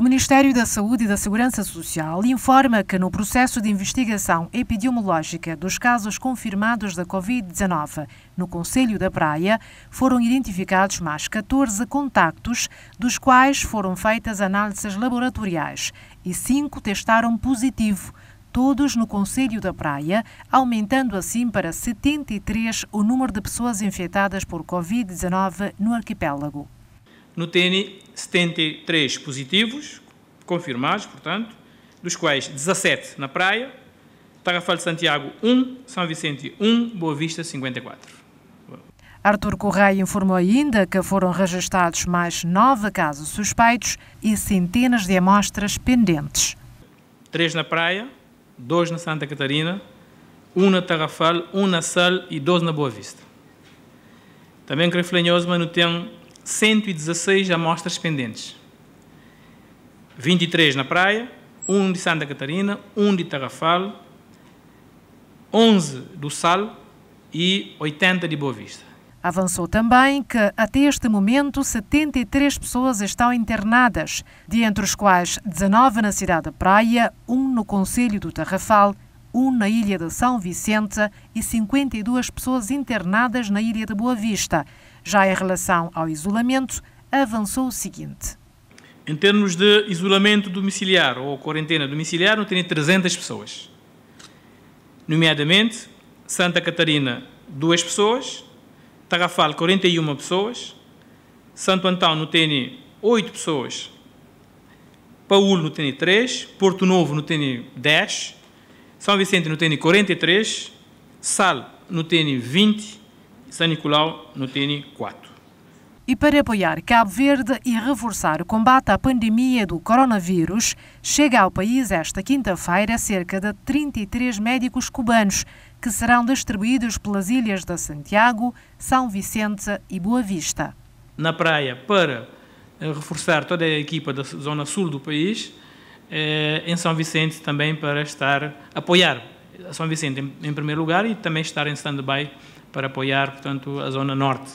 O Ministério da Saúde e da Segurança Social informa que, no processo de investigação epidemiológica dos casos confirmados da Covid-19 no Conselho da Praia, foram identificados mais 14 contactos, dos quais foram feitas análises laboratoriais e cinco testaram positivo, todos no Conselho da Praia, aumentando assim para 73 o número de pessoas infectadas por Covid-19 no arquipélago. No TN, 73 positivos, confirmados, portanto, dos quais 17 na praia, Tarrafal de Santiago 1, São Vicente 1, Boa Vista 54. Artur Correia informou ainda que foram registados mais nove casos suspeitos e centenas de amostras pendentes. Três na Praia, dois na Santa Catarina, um na Tarrafal, um na Sal e dois na Boa Vista. Também Creflenhosma não tem 116 amostras pendentes. 23 na praia, 1 de Santa Catarina, 1 de Tarrafal, 11 do Sal e 80 de Boa Vista. Avançou também que, até este momento, 73 pessoas estão internadas, dentre os quais 19 na cidade da Praia, 1 no Conselho do Tarrafal um na ilha de São Vicente e 52 pessoas internadas na ilha de Boa Vista. Já em relação ao isolamento, avançou o seguinte. Em termos de isolamento domiciliar ou quarentena domiciliar, não tem 300 pessoas. Nomeadamente, Santa Catarina, 2 pessoas, Tarrafal, 41 pessoas, Santo Antão, no TN, 8 pessoas, Paulo, no TN, 3, Porto Novo, no TN, 10, são Vicente no TN 43, Sal no TN 20, São Nicolau no TN 4. E para apoiar Cabo Verde e reforçar o combate à pandemia do coronavírus, chega ao país esta quinta-feira cerca de 33 médicos cubanos que serão distribuídos pelas ilhas de Santiago, São Vicente e Boa Vista. Na praia, para eh, reforçar toda a equipa da zona sul do país, eh, em São Vicente também para estar, apoiar São Vicente em, em primeiro lugar e também estar em stand-by para apoiar, portanto, a zona norte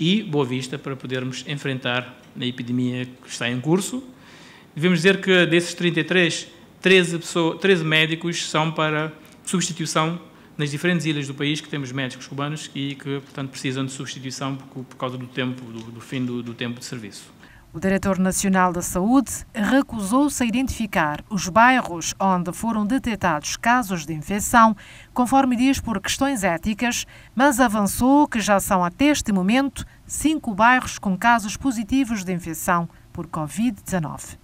e Boa Vista para podermos enfrentar a epidemia que está em curso. Devemos dizer que desses 33, 13, pessoas, 13 médicos são para substituição nas diferentes ilhas do país que temos médicos cubanos e que, portanto, precisam de substituição por, por causa do tempo, do, do fim do, do tempo de serviço. O diretor nacional da saúde recusou-se a identificar os bairros onde foram detectados casos de infecção, conforme diz por questões éticas, mas avançou que já são até este momento cinco bairros com casos positivos de infecção por Covid-19.